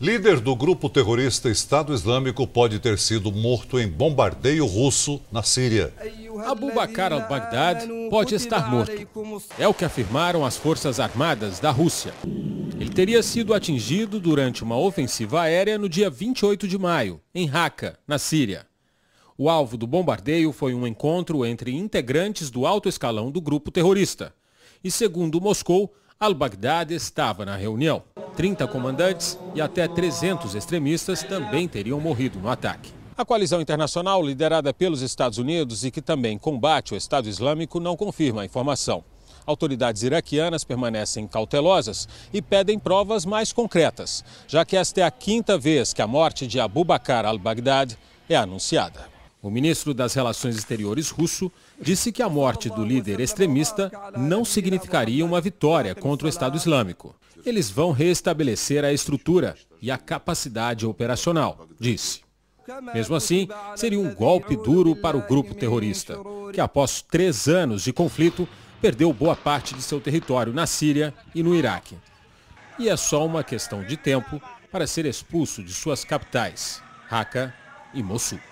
Líder do grupo terrorista Estado Islâmico pode ter sido morto em bombardeio russo na Síria. Abu Bakr al-Baghdad pode estar morto. É o que afirmaram as Forças Armadas da Rússia. Ele teria sido atingido durante uma ofensiva aérea no dia 28 de maio, em Raqqa, na Síria. O alvo do bombardeio foi um encontro entre integrantes do alto escalão do grupo terrorista. E segundo Moscou, al-Baghdad estava na reunião. 30 comandantes e até 300 extremistas também teriam morrido no ataque. A coalizão internacional, liderada pelos Estados Unidos e que também combate o Estado Islâmico, não confirma a informação. Autoridades iraquianas permanecem cautelosas e pedem provas mais concretas, já que esta é a quinta vez que a morte de Abu Bakr al-Baghdad é anunciada. O ministro das Relações Exteriores russo disse que a morte do líder extremista não significaria uma vitória contra o Estado Islâmico. Eles vão restabelecer a estrutura e a capacidade operacional, disse. Mesmo assim, seria um golpe duro para o grupo terrorista, que após três anos de conflito, perdeu boa parte de seu território na Síria e no Iraque. E é só uma questão de tempo para ser expulso de suas capitais, Raqqa e Mossul.